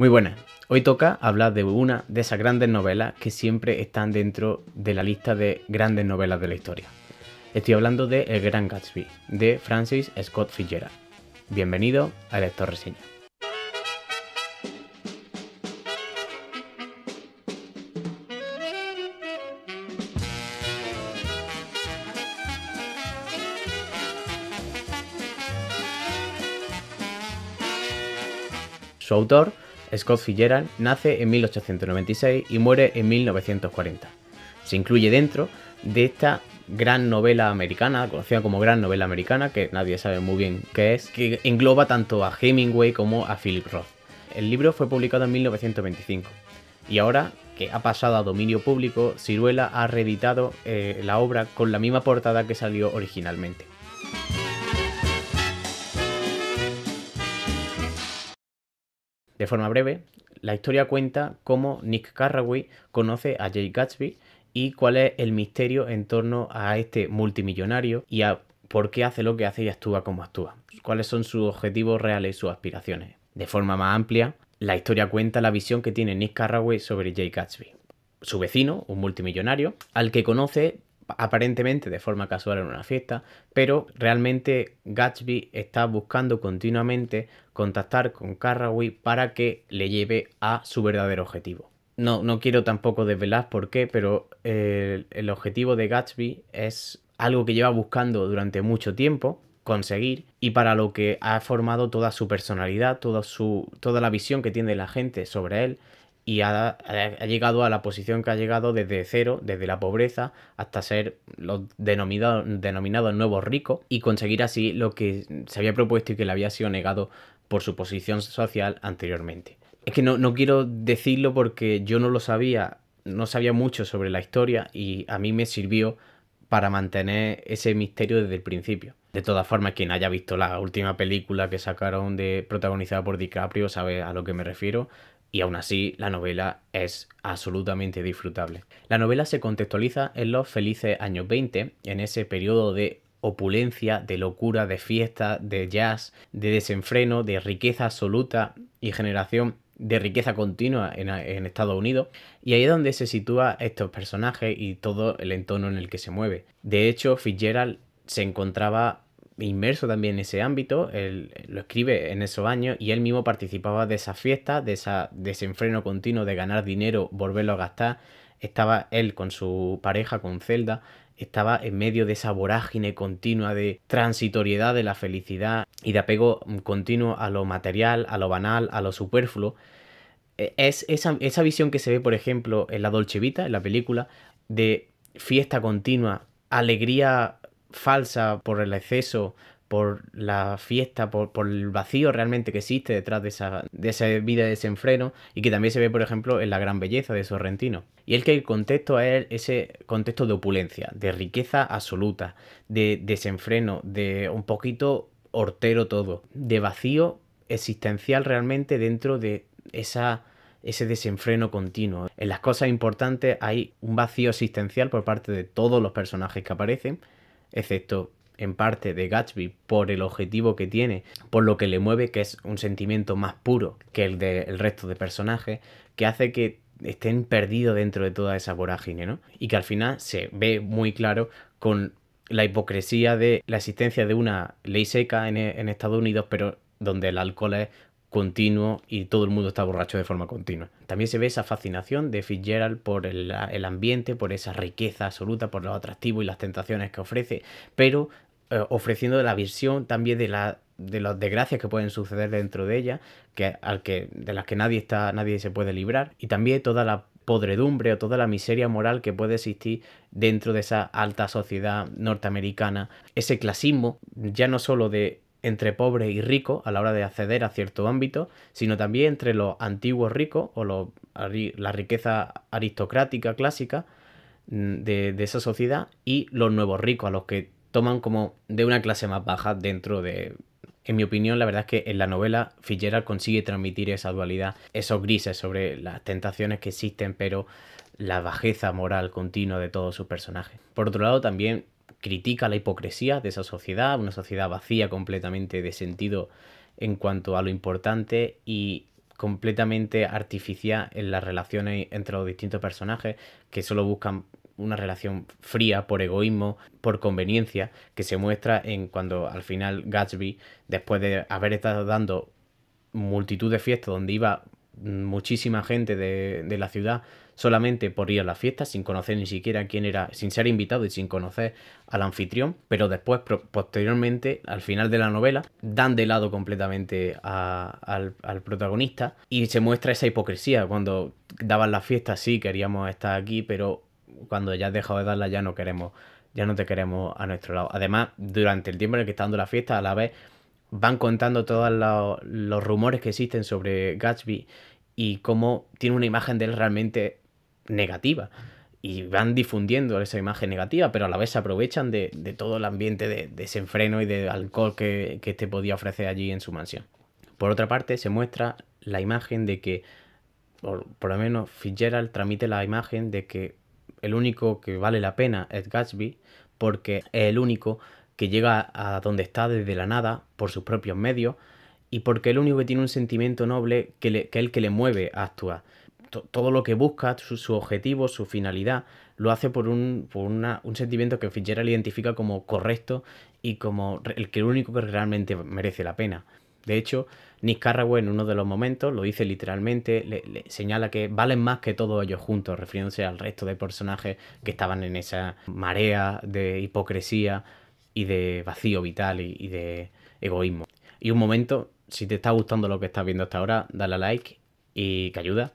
Muy buenas. Hoy toca hablar de una de esas grandes novelas que siempre están dentro de la lista de grandes novelas de la historia. Estoy hablando de El Gran Gatsby, de Francis Scott Fitzgerald. Bienvenido a Lector Reseña. Su autor Scott Fitzgerald nace en 1896 y muere en 1940. Se incluye dentro de esta gran novela americana, conocida como gran novela americana, que nadie sabe muy bien qué es, que engloba tanto a Hemingway como a Philip Roth. El libro fue publicado en 1925 y ahora que ha pasado a dominio público, Ciruela ha reeditado eh, la obra con la misma portada que salió originalmente. De forma breve, la historia cuenta cómo Nick Carraway conoce a Jay Gatsby y cuál es el misterio en torno a este multimillonario y a por qué hace lo que hace y actúa como actúa, cuáles son sus objetivos reales y sus aspiraciones. De forma más amplia, la historia cuenta la visión que tiene Nick Carraway sobre Jay Gatsby, su vecino, un multimillonario, al que conoce aparentemente de forma casual en una fiesta, pero realmente Gatsby está buscando continuamente contactar con Carraway para que le lleve a su verdadero objetivo. No, no quiero tampoco desvelar por qué, pero eh, el objetivo de Gatsby es algo que lleva buscando durante mucho tiempo, conseguir y para lo que ha formado toda su personalidad, toda, su, toda la visión que tiene la gente sobre él y ha, llegado a la posición que ha llegado desde cero, desde la pobreza, hasta ser lo denominado denominado nuevo rico. y conseguir así lo que se había propuesto y que le había sido negado por su posición social anteriormente. Es que no, no quiero decirlo porque yo no lo sabía, no sabía mucho sobre la historia y a mí me sirvió para mantener ese misterio desde el principio. De todas formas, quien haya visto la última película que sacaron de protagonizada por DiCaprio sabe a lo que me refiero y aún así la novela es absolutamente disfrutable. La novela se contextualiza en los felices años 20, en ese periodo de opulencia, de locura, de fiesta, de jazz, de desenfreno, de riqueza absoluta y generación de riqueza continua en, Estados Unidos y ahí es donde se sitúa estos personajes y todo el entorno en el que se mueve. De hecho, Fitzgerald se encontraba inmerso también en ese ámbito, él eh, lo escribe en esos años y él mismo participaba de esa fiesta de ese desenfreno continuo de ganar dinero, volverlo a gastar. Estaba él con su pareja, con Zelda, estaba en medio de esa vorágine continua de transitoriedad de la felicidad y de apego mm, continuo a lo material, a lo banal, a lo superfluo. E, es esa, esa visión que se ve, por ejemplo, en la Dolce Vita, en la película, de fiesta continua, alegría falsa por el exceso, por la fiesta, por, el vacío realmente que existe detrás de esa, vida de desenfreno y que también se ve, por ejemplo, en la gran belleza de Sorrentino. Y el que el contexto es ese contexto de opulencia, de riqueza absoluta, de desenfreno, de un poquito hortero todo, de vacío existencial realmente dentro de ese desenfreno continuo. En las cosas importantes hay un vacío existencial por parte de todos los personajes que aparecen excepto en parte de Gatsby por el objetivo que tiene, por lo que le mueve, que es un sentimiento más puro que el del resto de personajes, que hace que estén perdidos dentro de toda esa vorágine, ¿no? Y que al final se ve muy claro con la hipocresía de la existencia de una ley seca en, en Estados Unidos, pero donde el alcohol es continuo y todo el mundo está borracho de forma continua. También se ve esa fascinación de Fitzgerald por el, ambiente, por esa riqueza absoluta, por lo atractivo y las tentaciones que ofrece, pero eh, ofreciendo la visión también de la de las desgracias que pueden suceder dentro de ella, que, al que, de las que nadie, está, nadie se puede librar, y también toda la podredumbre o toda la miseria moral que puede existir dentro de esa alta sociedad norteamericana, ese clasismo ya no solo de entre pobre y rico a la hora de acceder a cierto ámbito, sino también entre los antiguos ricos o los, la riqueza aristocrática clásica mm, de, de, esa sociedad y los nuevos ricos, a los que toman como de una clase más baja dentro de... En mi opinión, la verdad es que en la novela Fitzgerald consigue transmitir esa dualidad, esos grises sobre las tentaciones que existen, pero la bajeza moral continua de todos sus personajes. Por otro lado, también critica la hipocresía de esa sociedad, una sociedad vacía completamente de sentido en cuanto a lo importante y completamente artificial en las relaciones entre los distintos personajes que solo buscan una relación fría por egoísmo, por conveniencia, que se muestra en cuando al final Gatsby, después de haber estado dando multitud de fiestas donde iba muchísima gente de, de la ciudad, solamente por ir a la fiesta sin conocer ni siquiera quién era, sin ser invitado y sin conocer al anfitrión, pero después, posteriormente, al final de la novela, dan de lado completamente al, protagonista y se muestra esa hipocresía. Cuando daban la fiesta, sí, queríamos estar aquí, pero cuando ya has dejado de darla, ya no queremos, ya no te queremos a nuestro lado. Además, durante el tiempo en el que está dando la fiesta, a la vez van contando todos los rumores que existen sobre Gatsby y cómo tiene una imagen de él realmente negativa y van difundiendo esa imagen negativa, pero a la vez se aprovechan de, todo el ambiente de, desenfreno y de alcohol que, que este podía ofrecer allí en su mansión. Por otra parte, se muestra la imagen de que, por lo menos Fitzgerald tramite la imagen de que el único que vale la pena es Gatsby, porque es el único que llega a donde está desde la nada por sus propios medios y porque el único que tiene un sentimiento noble que, que es el que le mueve a actuar todo lo que busca, su, objetivo, su finalidad, lo hace por, un, sentimiento que Fitzgerald identifica como correcto y como el que el único que realmente merece la pena. De hecho, Nick Carraway en uno de los momentos lo dice literalmente, le, señala que valen más que todos ellos juntos, refiriéndose al resto de personajes que estaban en esa marea de hipocresía y de vacío vital y, y de egoísmo. Y un momento, si te está gustando lo que estás viendo hasta ahora, dale a like y que ayuda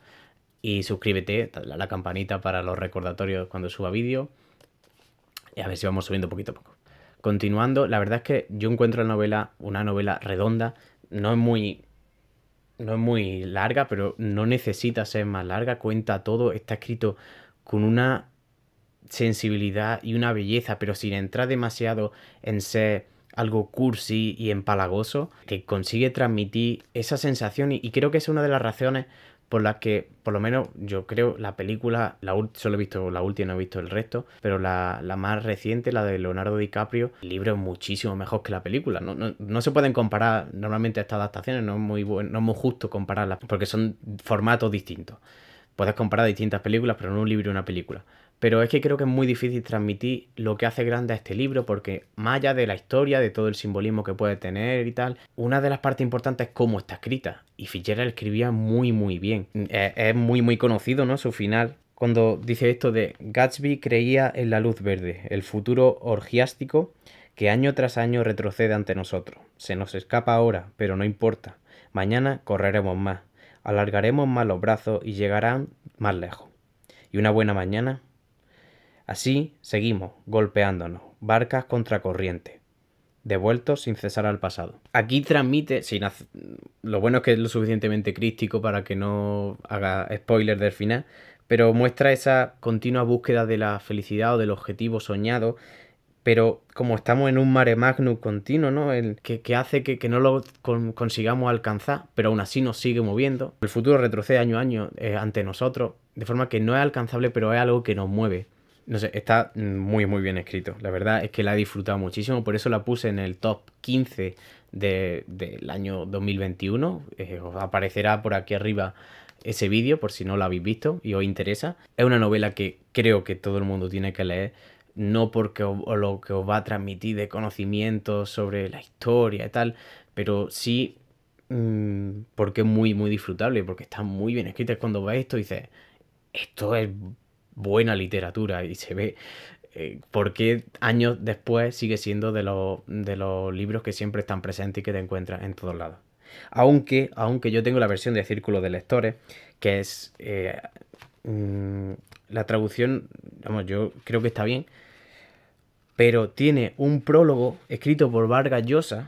y suscríbete, dale a la campanita para los recordatorios cuando suba vídeo y a ver si vamos subiendo poquito a poco. Continuando, la verdad es que yo encuentro la novela una novela redonda, no es muy no es muy larga, pero no necesita ser más larga, cuenta todo, está escrito con una sensibilidad y una belleza, pero sin entrar demasiado en ser algo cursi y empalagoso, que consigue transmitir esa sensación y creo que es una de las razones por las que, por lo menos, yo creo la película, solo he visto la última, no he visto el resto, pero la, más reciente, la de Leonardo DiCaprio, el libro es muchísimo mejor que la película. No, se pueden comparar normalmente estas adaptaciones, no es muy, no es muy justo compararlas, porque son formatos distintos. Puedes comparar distintas películas, pero no un libro y una película. Pero es que creo que es muy difícil transmitir lo que hace grande a este libro, porque más allá de la historia, de todo el simbolismo que puede tener y tal, una de las partes importantes es cómo está escrita. Y Fitzgerald escribía muy, muy bien. Es, muy, muy conocido, ¿no? Su final. Cuando dice esto de Gatsby creía en la luz verde, el futuro orgiástico que año tras año retrocede ante nosotros. Se nos escapa ahora, pero no importa. Mañana correremos más, alargaremos más los brazos y llegarán más lejos. Y una buena mañana Así seguimos, golpeándonos, barcas contra corriente, devueltos sin cesar al pasado. Aquí transmite, lo bueno es que es lo suficientemente crítico para que no haga spoiler del final, pero muestra esa continua búsqueda de la felicidad o del objetivo soñado, pero como estamos en un mare magnum continuo, ¿no? El que, hace que, no lo consigamos alcanzar, pero aún así nos sigue moviendo. El futuro retrocede año a año eh, ante nosotros, de forma que no es alcanzable, pero es algo que nos mueve. No sé, está muy, muy bien escrito. La verdad es que la he disfrutado muchísimo. Por eso la puse en el top 15 del año 2021. Eh, os aparecerá por aquí arriba ese vídeo por si no lo habéis visto y os interesa. Es una novela que creo que todo el mundo tiene que leer. No porque lo que os va a transmitir de conocimientos sobre la historia y tal, pero sí mm, porque es muy, muy disfrutable, porque está muy bien escrita. Cuando ves esto dices, esto es buena literatura y se ve eh, por qué años después sigue siendo de los, libros que siempre están presentes y que te encuentras en todos lados. Aunque, aunque yo tengo la versión de Círculo de Lectores, que es eh, mm, la traducción, vamos, yo creo que está bien, pero tiene un prólogo escrito por Vargas Llosa,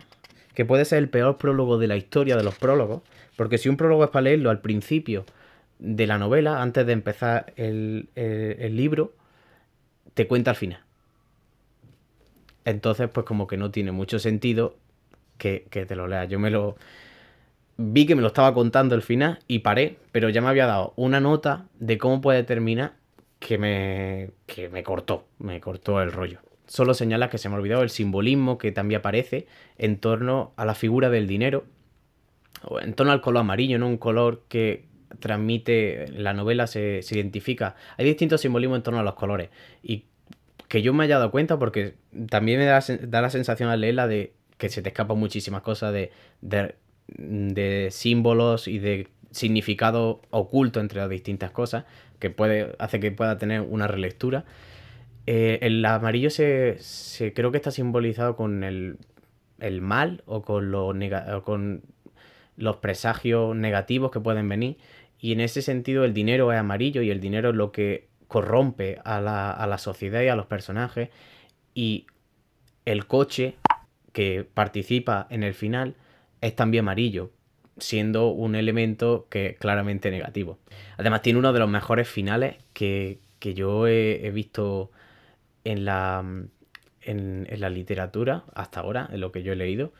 que puede ser el peor prólogo de la historia de los prólogos, porque si un prólogo es para leerlo al principio de la novela, antes de empezar el, libro, te cuenta al final. Entonces, pues como que no tiene mucho sentido que, que, te lo leas. Yo me lo... Vi que me lo estaba contando el final y paré, pero ya me había dado una nota de cómo puede terminar que me, que me cortó, me cortó el rollo. Solo señala que se me ha olvidado el simbolismo que también aparece en torno a la figura del dinero, en torno al color amarillo, ¿no? Un color que, transmite, la novela se, identifica. Hay distintos simbolismos en torno a los colores. Y que yo me haya dado cuenta porque también me da, la sensación al leerla de que se te escapan muchísimas cosas de, de, símbolos y de significado oculto entre las distintas cosas que puede, hace que pueda tener una relectura. Eh, el amarillo se, creo que está simbolizado con el, mal o con, o con los presagios negativos que pueden venir. Y en ese sentido el dinero es amarillo y el dinero es lo que corrompe a la, sociedad y a los personajes. Y el coche que participa en el final es también amarillo, siendo un elemento que claramente negativo. Además tiene uno de los mejores finales que, yo he, visto en la, en la literatura hasta ahora, en lo que yo he leído,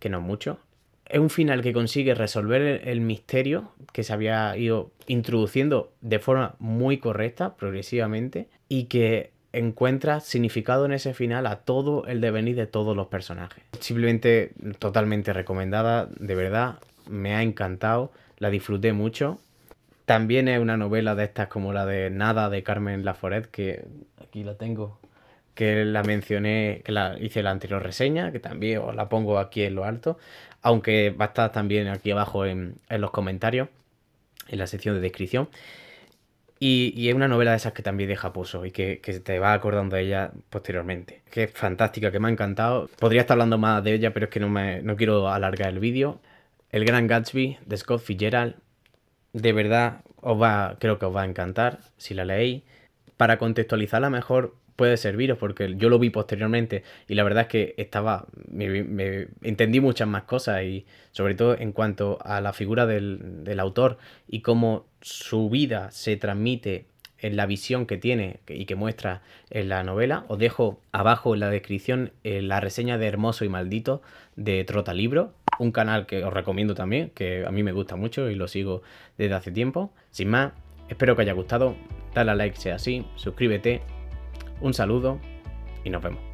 que no es mucho, es un final que consigue resolver el, misterio que se había ido introduciendo de forma muy correcta, progresivamente, y que encuentra significado en ese final a todo el devenir de todos los personajes. Simplemente totalmente recomendada, de verdad, me ha encantado, la disfruté mucho. También es una novela de estas como la de Nada de Carmen Laforet, que aquí la tengo, que la mencioné, que la hice la anterior reseña, que también os la pongo aquí en lo alto aunque va a estar también aquí abajo en, los comentarios, en la sección de descripción. Y, es una novela de esas que también deja puso y que, te va acordando de ella posteriormente. Que es fantástica, que me ha encantado. Podría estar hablando más de ella, pero es que no, me, quiero alargar el vídeo. El Gran Gatsby de Scott Fitzgerald. De verdad, os va, creo que os va a encantar si la leéis para contextualizarla mejor puede serviros, porque yo lo vi posteriormente y la verdad es que estaba, me, entendí muchas más cosas y sobre todo en cuanto a la figura del, autor y cómo su vida se transmite en la visión que tiene y que muestra en la novela. Os dejo abajo en la descripción eh, la reseña de Hermoso y Maldito de Trota Libro un canal que os recomiendo también, que a mí me gusta mucho y lo sigo desde hace tiempo. Sin más, espero que haya gustado. Dale a like si así, suscríbete, un saludo y nos vemos.